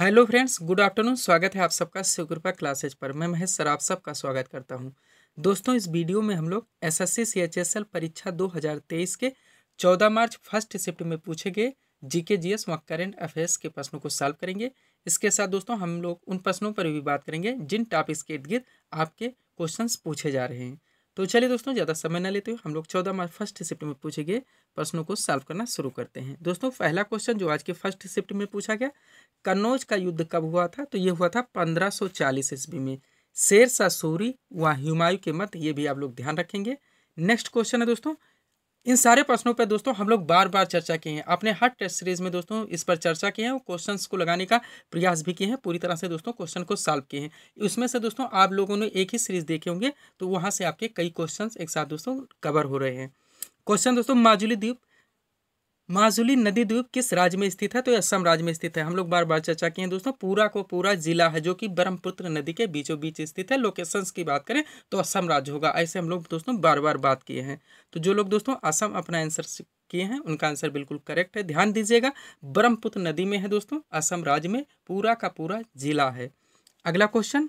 hello friends good afternoon स्वागत है आप सबका शिवकृपा क्लासेज पर मैं महेश सर आप सबका स्वागत करता हूं दोस्तों इस वीडियो में हम लोग एस एस परीक्षा 2023 के 14 मार्च फर्स्ट शिफ्ट में पूछे गए जीके एस व करेंट अफेयर्स के प्रश्नों को सॉल्व करेंगे इसके साथ दोस्तों हम लोग उन प्रश्नों पर भी बात करेंगे जिन टॉपिक्स के इर्द गिर्द आपके क्वेश्चन पूछे जा रहे हैं तो चलिए दोस्तों ज़्यादा समय ना लेते हुए हम लोग चौदह मार्च फर्स्ट शिफ्ट में पूछे गए प्रश्नों को सॉल्व करना शुरू करते हैं दोस्तों पहला क्वेश्चन जो आज के फर्स्ट शिफ्ट में पूछा गया कन्नौज का युद्ध कब हुआ था तो ये हुआ था पंद्रह सौ चालीस ईस्वी में शेर सा सूरी व हुमायूं के मत ये भी आप लोग ध्यान रखेंगे नेक्स्ट क्वेश्चन है दोस्तों इन सारे प्रश्नों पर दोस्तों हम लोग बार बार चर्चा किए हैं आपने हर टेस्ट सीरीज में दोस्तों इस पर चर्चा किए हैं और क्वेश्चंस को लगाने का प्रयास भी किए हैं पूरी तरह से दोस्तों क्वेश्चन को सॉल्व किए हैं उसमें से दोस्तों आप लोगों ने एक ही सीरीज देखे होंगे तो वहाँ से आपके कई क्वेश्चन एक साथ दोस्तों कवर हो रहे हैं क्वेश्चन दोस्तों माजुली द्वीप माजुली नदी द्वीप किस राज्य में स्थित है तो असम राज्य में स्थित है हम लोग बार बार चर्चा किए हैं दोस्तों पूरा को पूरा जिला है जो कि ब्रह्मपुत्र नदी के बीचों बीच स्थित है लोकेशंस की बात करें तो असम राज्य होगा ऐसे हम लोग दोस्तों बार बार बात किए हैं तो जो लोग दोस्तों असम अपना आंसर किए हैं उनका आंसर बिल्कुल करेक्ट है ध्यान दीजिएगा ब्रह्मपुत्र नदी में है दोस्तों असम राज्य में पूरा का पूरा जिला है अगला क्वेश्चन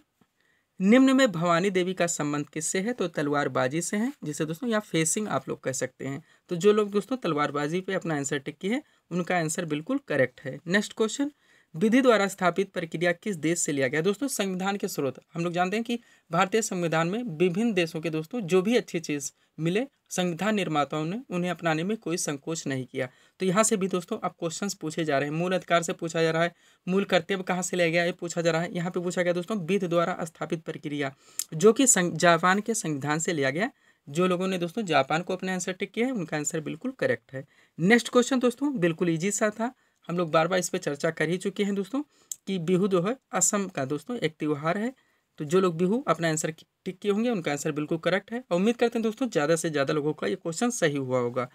निम्न में भवानी देवी का संबंध किससे है तो तलवारबाजी से है जिसे दोस्तों या फेसिंग आप लोग कह सकते हैं तो जो लोग दोस्तों तलवारबाजी पे अपना आंसर टिक किए हैं उनका आंसर बिल्कुल करेक्ट है नेक्स्ट क्वेश्चन विधि द्वारा स्थापित प्रक्रिया किस देश से लिया गया दोस्तों संविधान के स्रोत हम लोग जानते हैं कि भारतीय संविधान में विभिन्न देशों के दोस्तों जो भी अच्छी चीज़ मिले संविधान निर्माताओं ने उन्हें अपनाने में कोई संकोच नहीं किया तो यहाँ से भी दोस्तों अब क्वेश्चंस पूछे जा रहे हैं मूल अधिकार से पूछा जा रहा है मूल कर्तव्य कहाँ से लिया गया ये पूछा जा रहा है यहाँ पे पूछा गया दोस्तों विध द्वारा स्थापित प्रक्रिया जो कि जापान के संविधान से लिया गया जो लोगों ने दोस्तों जापान को अपने आंसर टिक किया है उनका आंसर बिल्कुल करेक्ट है नेक्स्ट क्वेश्चन दोस्तों बिल्कुल ईजी सा था हम लोग बार बार इस पर चर्चा कर ही चुके हैं दोस्तों कि बिहू जो है असम का दोस्तों एक त्यौहार है तो जो लोग बिहू अपना आंसर टिक किए होंगे उनका आंसर बिल्कुल करेक्ट है उम्मीद करते हैं दोस्तों ज़्यादा से ज़्यादा लोगों का ये क्वेश्चन सही हुआ होगा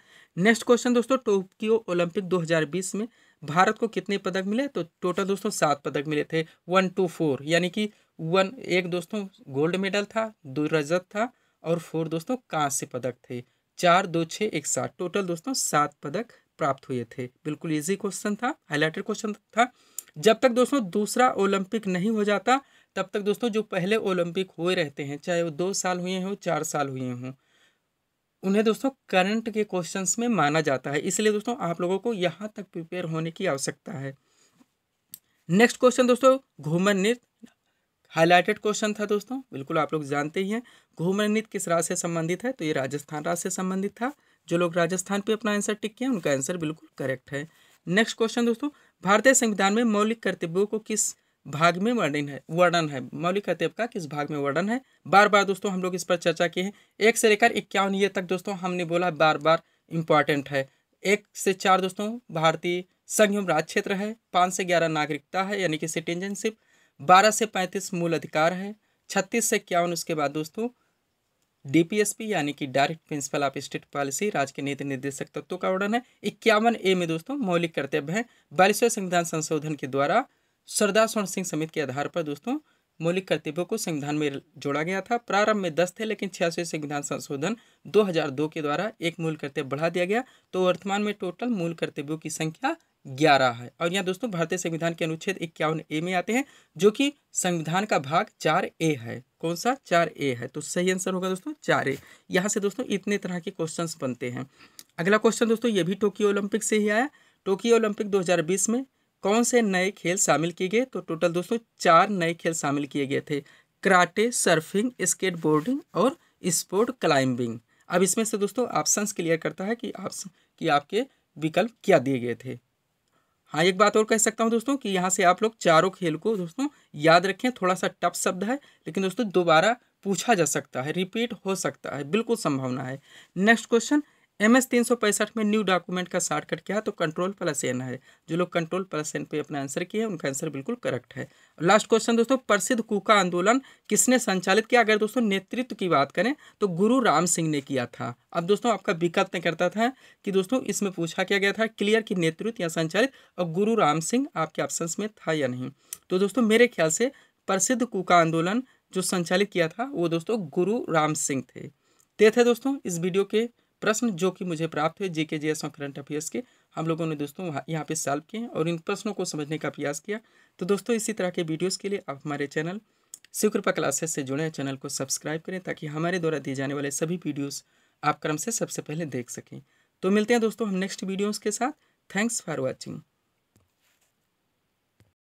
नेक्स्ट क्वेश्चन दोस्तों टोक्यो ओलंपिक 2020 में भारत को कितने पदक मिले तो टोटल दोस्तों सात पदक मिले थे वन टू फोर यानी कि वन एक दोस्तों गोल्ड मेडल था दो रजत था और फोर दोस्तों कांस्य पदक थे चार दो छः एक सात टोटल दोस्तों सात पदक प्राप्त हुए थे बिल्कुल इजी क्वेश्चन था हाईलाइटेड क्वेश्चन था जब तक दोस्तों दूसरा ओलंपिक नहीं हो जाता तब तक दोस्तों जो पहले ओलंपिक हुए रहते हैं चाहे वो दो साल हुए हों चार साल हुए हों उन्हें दोस्तों करंट के क्वेश्चंस में माना जाता है इसलिए दोस्तों आप लोगों को यहाँ तक प्रिपेयर होने की आवश्यकता है नेक्स्ट क्वेश्चन दोस्तों घूमर नृत्य हाईलाइटेड क्वेश्चन था दोस्तों बिल्कुल आप लोग जानते ही हैं घूमर नृत्य किस राज्य से संबंधित है तो ये राजस्थान राज्य से संबंधित था जो लोग राजस्थान पे अपना आंसर टिक किया उनका आंसर बिल्कुल करेक्ट है नेक्स्ट क्वेश्चन दोस्तों भारतीय संविधान में मौलिक कर्तव्यों को किस भाग में वर्णन है वर्णन है मौलिक कर्तव्य का किस भाग में वर्णन है बार बार दोस्तों हम लोग इस पर चर्चा किए हैं एक से लेकर इक्यावन ये तक दोस्तों हमने बोला बार बार इंपॉर्टेंट है एक से चार दोस्तों भारतीय संघ एवं राज्य क्षेत्र है पाँच से ग्यारह नागरिकता है यानी कि सिटीजनशिप बारह से पैंतीस मूल अधिकार है छत्तीस से इक्यावन उसके बाद दोस्तों डीपीएसपी यानी कि direct principle of state policy राज्य के नीति निर्देशक तत्वों का वर्णन है इक्यावन ए में दोस्तों मौलिक कर्तव्य है बाईसवें संविधान संशोधन के द्वारा सरदार स्वर्ण सिंह समिति के आधार पर दोस्तों मौलिक कर्तव्यों को संविधान में जोड़ा गया था प्रारंभ में दस थे लेकिन छियासवें संविधान संशोधन 2002 के द्वारा एक मूल कर्तव्य बढ़ा दिया गया तो वर्तमान में टोटल मूल कर्तव्यों की संख्या ग्यारह है और यहाँ दोस्तों भारतीय संविधान के अनुच्छेद इक्यावन ए में आते हैं जो कि संविधान का भाग चार ए है कौन सा चार ए है तो सही आंसर होगा दोस्तों चार ए यहाँ से दोस्तों इतने तरह के क्वेश्चंस बनते हैं अगला क्वेश्चन दोस्तों ये भी टोक्यो ओलंपिक से ही आया टोक्यो ओलंपिक दो में कौन से नए खेल शामिल किए गए तो टोटल दोस्तों चार नए खेल शामिल किए गए थे कराटे सर्फिंग स्केटबोर्डिंग और स्पोर्ट क्लाइंबिंग अब इसमें से दोस्तों ऑप्शंस क्लियर करता है कि आप कि आपके विकल्प क्या दिए गए थे हाँ एक बात और कह सकता हूँ दोस्तों कि यहाँ से आप लोग चारों खेल को दोस्तों याद रखें थोड़ा सा टफ शब्द है लेकिन दोस्तों दोबारा पूछा जा सकता है रिपीट हो सकता है बिल्कुल संभावना है नेक्स्ट क्वेश्चन एम एस तीन सौ पैंसठ में न्यू डॉक्यूमेंट का शॉर्टकट क्या है तो कंट्रोल प्लस एन है जो लोग कंट्रोल प्लस एन पे अपना आंसर किए हैं उनका आंसर बिल्कुल करेक्ट है लास्ट क्वेश्चन दोस्तों प्रसिद्ध कूका आंदोलन किसने संचालित किया अगर दोस्तों नेतृत्व की बात करें तो गुरु राम सिंह ने किया था अब दोस्तों आपका विकल्प करता था कि दोस्तों इसमें पूछा किया गया था क्लियर कि नेतृत्व या संचालित और गुरु राम सिंह आपके ऑप्शन में था या नहीं तो दोस्तों मेरे ख्याल से प्रसिद्ध कूका आंदोलन जो संचालित किया था वो दोस्तों गुरु राम सिंह थे थे दोस्तों इस वीडियो के प्रश्न जो कि मुझे प्राप्त हुए जेके के जी एस और करंट अफेयर्स के हम लोगों ने दोस्तों यहाँ पे सॉल्व किए हैं और इन प्रश्नों को समझने का प्रयास किया तो दोस्तों इसी तरह के वीडियोज़ के लिए आप हमारे चैनल शिवकृपा क्लासेस से जुड़े चैनल को सब्सक्राइब करें ताकि हमारे द्वारा दिए जाने वाले सभी वीडियोज़ आप क्रम से सबसे पहले देख सकें तो मिलते हैं दोस्तों हम नेक्स्ट वीडियोज़ के साथ थैंक्स फॉर वॉचिंग